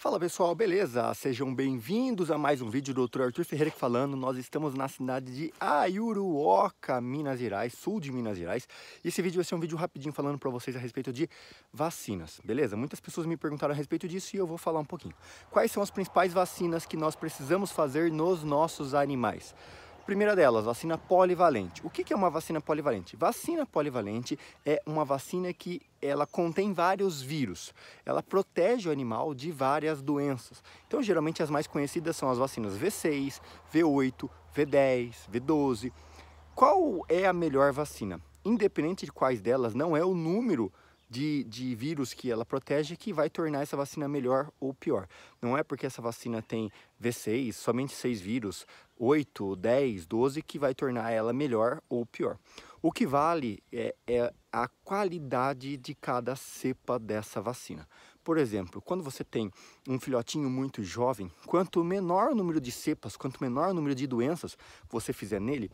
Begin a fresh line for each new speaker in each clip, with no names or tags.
Fala pessoal, beleza? Sejam bem-vindos a mais um vídeo do Dr. Arthur Ferreira que falando. Nós estamos na cidade de Ayuruoca, Minas Gerais, sul de Minas Gerais. E esse vídeo vai ser um vídeo rapidinho falando para vocês a respeito de vacinas, beleza? Muitas pessoas me perguntaram a respeito disso e eu vou falar um pouquinho. Quais são as principais vacinas que nós precisamos fazer nos nossos animais? Primeira delas, vacina polivalente. O que é uma vacina polivalente? Vacina polivalente é uma vacina que ela contém vários vírus. Ela protege o animal de várias doenças. Então, geralmente as mais conhecidas são as vacinas V6, V8, V10, V12. Qual é a melhor vacina? Independente de quais delas, não é o número de, de vírus que ela protege que vai tornar essa vacina melhor ou pior. Não é porque essa vacina tem V6, somente seis vírus, 8, 10, 12, que vai tornar ela melhor ou pior. O que vale é, é a qualidade de cada cepa dessa vacina. Por exemplo, quando você tem um filhotinho muito jovem, quanto menor o número de cepas, quanto menor o número de doenças você fizer nele,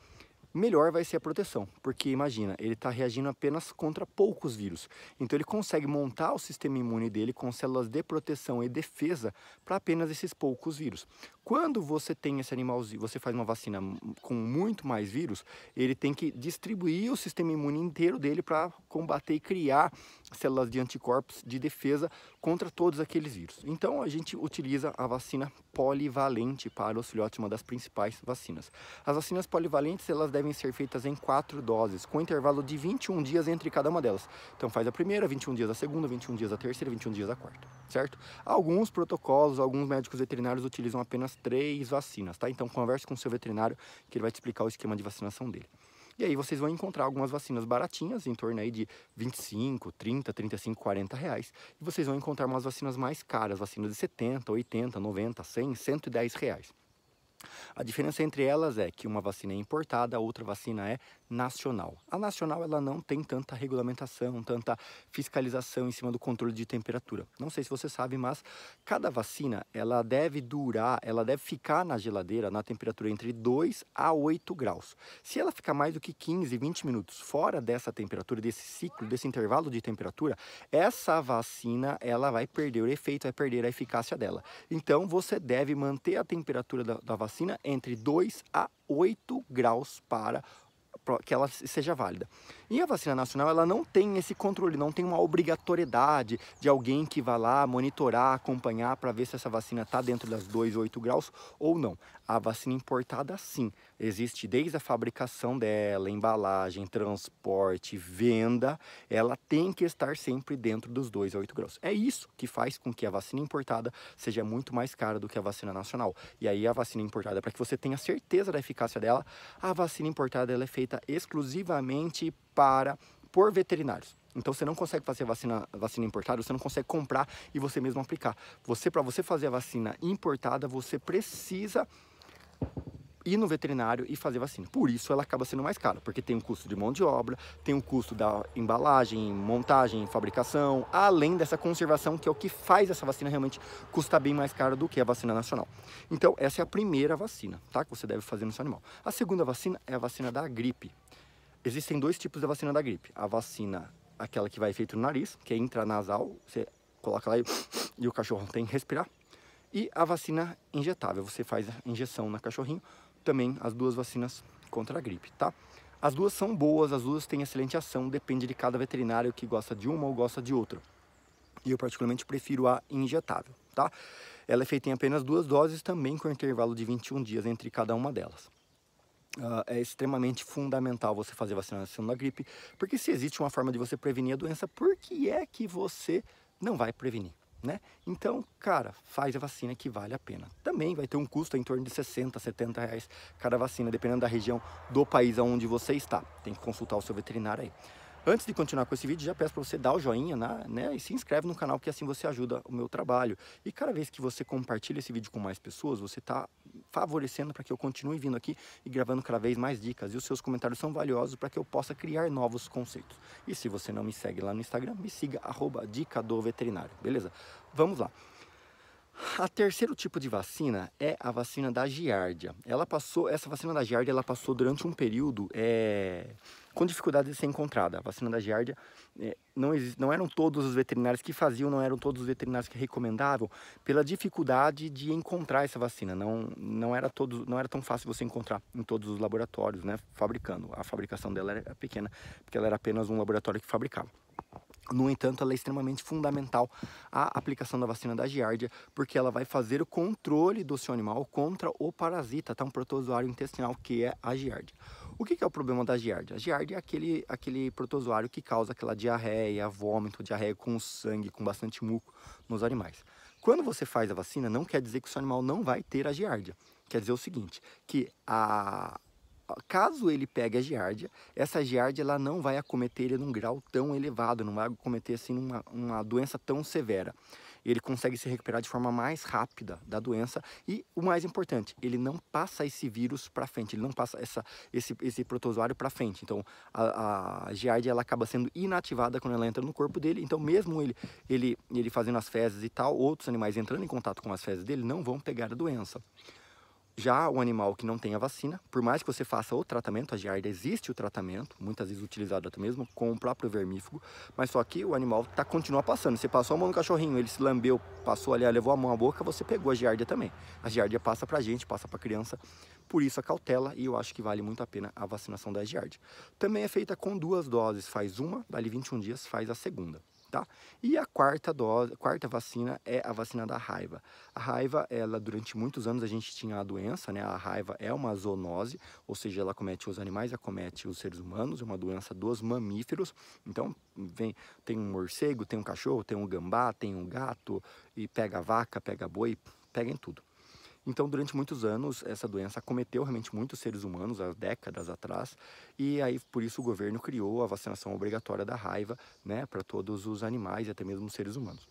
melhor vai ser a proteção, porque imagina, ele está reagindo apenas contra poucos vírus. Então ele consegue montar o sistema imune dele com células de proteção e defesa para apenas esses poucos vírus. Quando você tem esse animalzinho, você faz uma vacina com muito mais vírus, ele tem que distribuir o sistema imune inteiro dele para combater e criar células de anticorpos de defesa contra todos aqueles vírus. Então a gente utiliza a vacina polivalente para o filhotes, uma das principais vacinas. As vacinas polivalentes elas devem ser feitas em quatro doses, com intervalo de 21 dias entre cada uma delas. Então faz a primeira, 21 dias a segunda, 21 dias a terceira, 21 dias a quarta, certo? Alguns protocolos, alguns médicos veterinários utilizam apenas três vacinas, tá? Então converse com seu veterinário que ele vai te explicar o esquema de vacinação dele. E aí vocês vão encontrar algumas vacinas baratinhas, em torno aí de 25, 30, 35, 40 reais. E vocês vão encontrar umas vacinas mais caras, vacinas de 70, 80, 90, 100, 110 reais. A diferença entre elas é que uma vacina é importada, a outra vacina é nacional. A nacional ela não tem tanta regulamentação, tanta fiscalização em cima do controle de temperatura. Não sei se você sabe, mas cada vacina ela deve durar, ela deve ficar na geladeira na temperatura entre 2 a 8 graus. Se ela ficar mais do que 15, 20 minutos fora dessa temperatura, desse ciclo, desse intervalo de temperatura, essa vacina ela vai perder o efeito, vai perder a eficácia dela. Então você deve manter a temperatura da, da vacina entre 2 a 8 graus para que ela seja válida. E a vacina nacional, ela não tem esse controle, não tem uma obrigatoriedade de alguém que vá lá monitorar, acompanhar para ver se essa vacina está dentro das 2 8 graus ou não. A vacina importada, sim, existe desde a fabricação dela, embalagem, transporte, venda, ela tem que estar sempre dentro dos 2 8 graus. É isso que faz com que a vacina importada seja muito mais cara do que a vacina nacional. E aí a vacina importada, para que você tenha certeza da eficácia dela, a vacina importada ela é feita exclusivamente para por veterinários. Então você não consegue fazer vacina, vacina importada, você não consegue comprar e você mesmo aplicar. Você para você fazer a vacina importada, você precisa ir no veterinário e fazer vacina. Por isso ela acaba sendo mais cara, porque tem um custo de mão de obra, tem um custo da embalagem, montagem, fabricação, além dessa conservação que é o que faz essa vacina realmente custar bem mais caro do que a vacina nacional. Então essa é a primeira vacina, tá? Que você deve fazer no seu animal. A segunda vacina é a vacina da gripe. Existem dois tipos de vacina da gripe. A vacina, aquela que vai feito no nariz, que é intranasal, você coloca lá e, e o cachorro tem que respirar. E a vacina injetável, você faz a injeção no cachorrinho. Também as duas vacinas contra a gripe, tá? As duas são boas, as duas têm excelente ação, depende de cada veterinário que gosta de uma ou gosta de outra. E eu particularmente prefiro a injetável, tá? Ela é feita em apenas duas doses, também com intervalo de 21 dias entre cada uma delas. Uh, é extremamente fundamental você fazer vacinação da gripe, porque se existe uma forma de você prevenir a doença, por que é que você não vai prevenir? Né? Então, cara, faz a vacina que vale a pena. Também vai ter um custo em torno de 60, 70 reais cada vacina, dependendo da região do país aonde você está. Tem que consultar o seu veterinário aí. Antes de continuar com esse vídeo, já peço para você dar o joinha na, né, e se inscreve no canal, que assim você ajuda o meu trabalho. E cada vez que você compartilha esse vídeo com mais pessoas, você está favorecendo para que eu continue vindo aqui e gravando cada vez mais dicas. E os seus comentários são valiosos para que eu possa criar novos conceitos. E se você não me segue lá no Instagram, me siga, arroba dica do veterinário, beleza? Vamos lá. A terceiro tipo de vacina é a vacina da giardia. Ela passou, essa vacina da giardia, ela passou durante um período é, com dificuldade de ser encontrada. A vacina da giardia é, não, não eram todos os veterinários que faziam, não eram todos os veterinários que recomendavam pela dificuldade de encontrar essa vacina. Não, não era todos, não era tão fácil você encontrar em todos os laboratórios, né? Fabricando. A fabricação dela era pequena, porque ela era apenas um laboratório que fabricava. No entanto, ela é extremamente fundamental a aplicação da vacina da giardia, porque ela vai fazer o controle do seu animal contra o parasita, tá? Um protozoário intestinal que é a giardia. O que, que é o problema da giardia? A giardia é aquele, aquele protozoário que causa aquela diarreia, vômito, diarreia com sangue, com bastante muco nos animais. Quando você faz a vacina, não quer dizer que o seu animal não vai ter a giardia. Quer dizer o seguinte, que a, caso ele pegue a giardia, essa giardia ela não vai acometer ele num grau tão elevado, não vai acometer assim uma, uma doença tão severa. Ele consegue se recuperar de forma mais rápida da doença e o mais importante, ele não passa esse vírus para frente, ele não passa essa, esse, esse protozoário para frente. Então a, a giardia ela acaba sendo inativada quando ela entra no corpo dele. Então mesmo ele ele ele fazendo as fezes e tal, outros animais entrando em contato com as fezes dele não vão pegar a doença. Já o animal que não tem a vacina, por mais que você faça o tratamento, a giardia existe o tratamento, muitas vezes utilizado até mesmo com o próprio vermífugo, mas só que o animal tá, continua passando. Você passou a mão no cachorrinho, ele se lambeu, passou ali, ah, levou a mão à boca, você pegou a giardia também. A giardia passa para a gente, passa para a criança, por isso a cautela e eu acho que vale muito a pena a vacinação da giardia. Também é feita com duas doses, faz uma, dali 21 dias, faz a segunda tá? E a quarta dose, a quarta vacina é a vacina da raiva. A raiva, ela durante muitos anos a gente tinha a doença, né? A raiva é uma zoonose, ou seja, ela comete os animais, ela comete os seres humanos, é uma doença dos mamíferos. Então, vem tem um morcego, tem um cachorro, tem um gambá, tem um gato e pega vaca, pega boi, pega em tudo. Então, durante muitos anos, essa doença acometeu realmente muitos seres humanos, há décadas atrás, e aí por isso o governo criou a vacinação obrigatória da raiva, né, para todos os animais e até mesmo os seres humanos.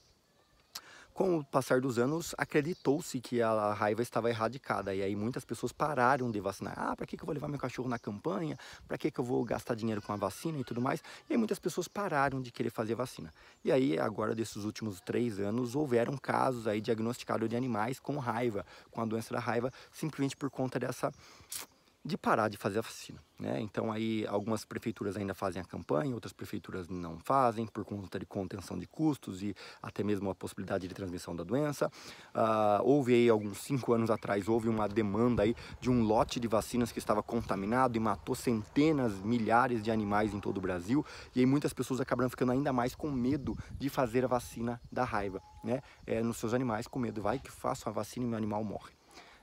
Com o passar dos anos, acreditou-se que a raiva estava erradicada e aí muitas pessoas pararam de vacinar. Ah, para que, que eu vou levar meu cachorro na campanha? Para que, que eu vou gastar dinheiro com a vacina e tudo mais? E aí muitas pessoas pararam de querer fazer vacina. E aí, agora, desses últimos três anos, houveram casos aí diagnosticados de animais com raiva, com a doença da raiva, simplesmente por conta dessa de parar de fazer a vacina. Né? Então aí algumas prefeituras ainda fazem a campanha, outras prefeituras não fazem por conta de contenção de custos e até mesmo a possibilidade de transmissão da doença. Ah, houve aí alguns cinco anos atrás houve uma demanda aí de um lote de vacinas que estava contaminado e matou centenas, milhares de animais em todo o Brasil e aí muitas pessoas acabaram ficando ainda mais com medo de fazer a vacina da raiva, né? É, nos seus animais com medo vai que faço a vacina e meu animal morre.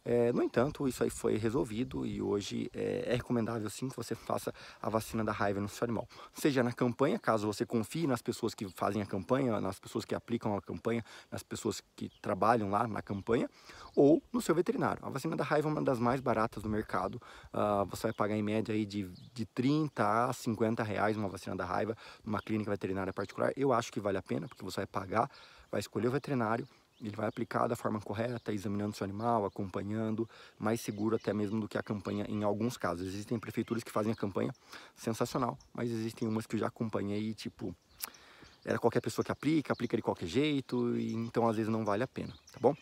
É, no entanto, isso aí foi resolvido e hoje é, é, recomendável sim que você faça a vacina da raiva no seu animal. Seja na campanha, caso você confie nas pessoas que fazem a campanha, nas pessoas que aplicam a campanha, nas pessoas que trabalham lá na campanha, ou no seu veterinário. A vacina da raiva é uma das mais baratas do mercado. Uh, você vai pagar em média aí de, de 30 a 50 reais uma vacina da raiva numa clínica veterinária particular. Eu acho que vale a pena, porque você vai pagar, vai escolher o veterinário, ele vai aplicar da forma correta, examinando seu animal, acompanhando, mais seguro até mesmo do que a campanha em alguns casos. Existem prefeituras que fazem a campanha sensacional, mas existem umas que eu já acompanhei, tipo, era qualquer pessoa que aplica, aplica de qualquer jeito, e então às vezes não vale a pena, tá bom?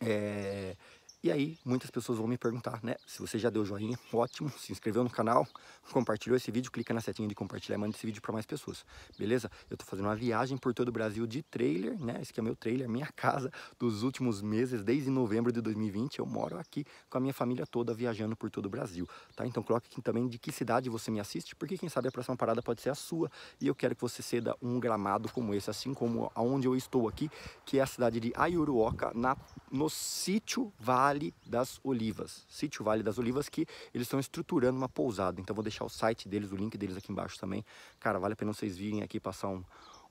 É, e aí, muitas pessoas vão me perguntar, né? Se você já deu joinha, ótimo, se inscreveu no canal, compartilhou esse vídeo, clica na setinha de compartilhar, manda esse vídeo para mais pessoas, beleza? Eu tô fazendo uma viagem por todo o Brasil de trailer, né? Esse aqui é meu trailer, minha casa dos últimos meses, desde novembro de 2020, eu moro aqui com a minha família toda viajando por todo o Brasil, tá? Então coloque aqui também de que cidade você me assiste, porque quem sabe a próxima parada pode ser a sua, e eu quero que você ceda um gramado como esse, assim como aonde eu estou aqui, que é a cidade de Ayuruoca, na, no sítio Vale Vale das Olivas, sítio Vale das Olivas, que eles estão estruturando uma pousada. Então vou deixar o site deles, o link deles aqui embaixo também. Cara, vale a pena vocês virem aqui passar um,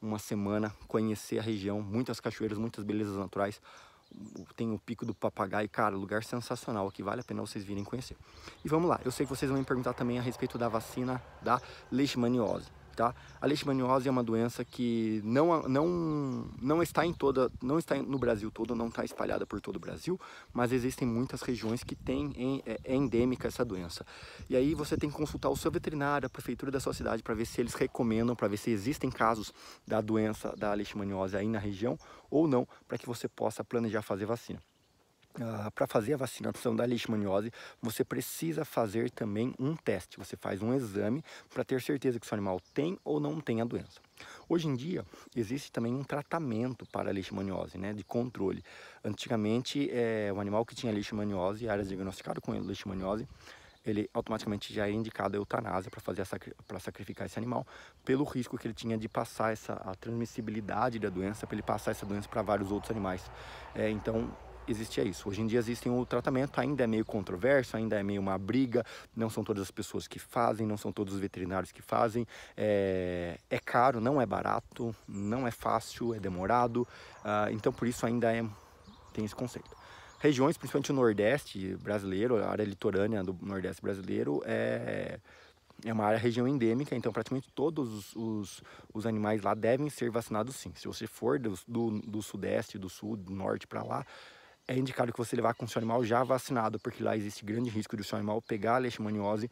uma semana, conhecer a região, muitas cachoeiras, muitas belezas naturais. Tem o Pico do Papagaio, cara, lugar sensacional aqui, vale a pena vocês virem conhecer. E vamos lá, eu sei que vocês vão me perguntar também a respeito da vacina da leishmaniose tá? A leishmaniose é uma doença que não, não, não está em toda, não está no Brasil todo, não está espalhada por todo o Brasil, mas existem muitas regiões que tem é, é endêmica essa doença. E aí você tem que consultar o seu veterinário, a prefeitura da sua cidade para ver se eles recomendam, para ver se existem casos da doença da leishmaniose aí na região ou não, para que você possa planejar fazer vacina. Ah, para fazer a vacinação da leishmaniose, você precisa fazer também um teste. Você faz um exame para ter certeza que seu animal tem ou não tem a doença. Hoje em dia, existe também um tratamento para a leishmaniose, né, de controle. Antigamente, é, o animal que tinha leishmaniose, áreas diagnosticado com leishmaniose, ele automaticamente já é indicado a eutanásia para fazer para sacrificar esse animal, pelo risco que ele tinha de passar essa a transmissibilidade da doença, para ele passar essa doença para vários outros animais. É, então, existia isso. Hoje em dia existem o tratamento, ainda é meio controverso, ainda é meio uma briga, não são todas as pessoas que fazem, não são todos os veterinários que fazem. É, é caro, não é barato, não é fácil, é demorado, uh, então por isso ainda é, tem esse conceito. Regiões, principalmente o Nordeste brasileiro, a área litorânea do Nordeste brasileiro, é, é uma área região endêmica, então praticamente todos os, os, os, animais lá devem ser vacinados sim. Se você for do, do, do Sudeste, do Sul, do Norte para lá, é indicado que você levar com seu animal já vacinado, porque lá existe grande risco do seu animal pegar a leishmaniose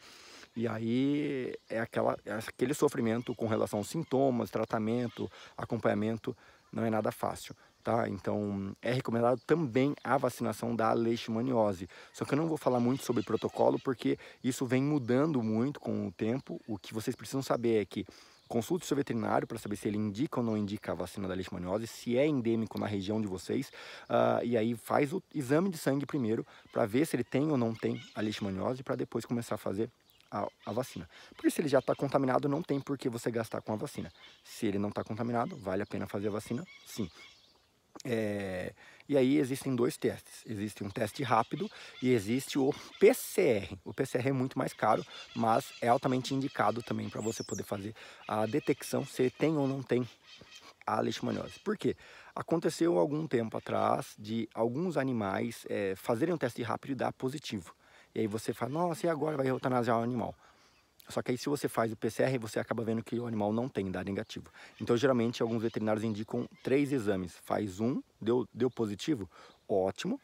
e aí é, aquela, é aquele sofrimento com relação aos sintomas, tratamento, acompanhamento, não é nada fácil. Tá? Então é recomendado também a vacinação da leishmaniose. Só que eu não vou falar muito sobre protocolo porque isso vem mudando muito com o tempo. O que vocês precisam saber é que Consulte seu veterinário para saber se ele indica ou não indica a vacina da leishmaniose, se é endêmico na região de vocês. Uh, e aí faz o exame de sangue primeiro para ver se ele tem ou não tem a leishmaniose para depois começar a fazer a, a, vacina. Porque se ele já está contaminado, não tem por que você gastar com a vacina. Se ele não está contaminado, vale a pena fazer a vacina? Sim. É, e aí existem dois testes. Existe um teste rápido e existe o PCR. O PCR é muito mais caro, mas é altamente indicado também para você poder fazer a detecção se tem ou não tem a leishmaniose. Por quê? Aconteceu algum tempo atrás de alguns animais é, fazerem um teste rápido e dar positivo. E aí você fala, nossa, e agora vai eutanasiar o animal? Só que aí se você faz o PCR, você acaba vendo que o animal não tem, dá negativo. Então geralmente alguns veterinários indicam três exames. Faz um, deu, deu positivo, ótimo.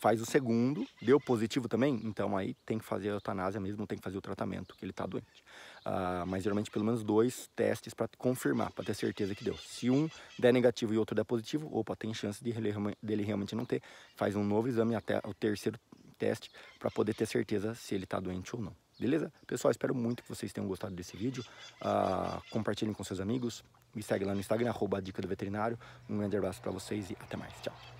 Faz o segundo, deu positivo também, então aí tem que fazer a eutanásia mesmo, tem que fazer o tratamento, que ele está doente. Ah, mas geralmente pelo menos dois testes para confirmar, para ter certeza que deu. Se um der negativo e outro der positivo, opa, tem chance de ele, dele realmente não ter. Faz um novo exame até o terceiro teste para poder ter certeza se ele está doente ou não. Beleza? Pessoal, espero muito que vocês tenham gostado desse vídeo. Ah, compartilhem com seus amigos. Me segue lá no Instagram, arroba dica do veterinário. Um grande abraço para vocês e até mais. Tchau.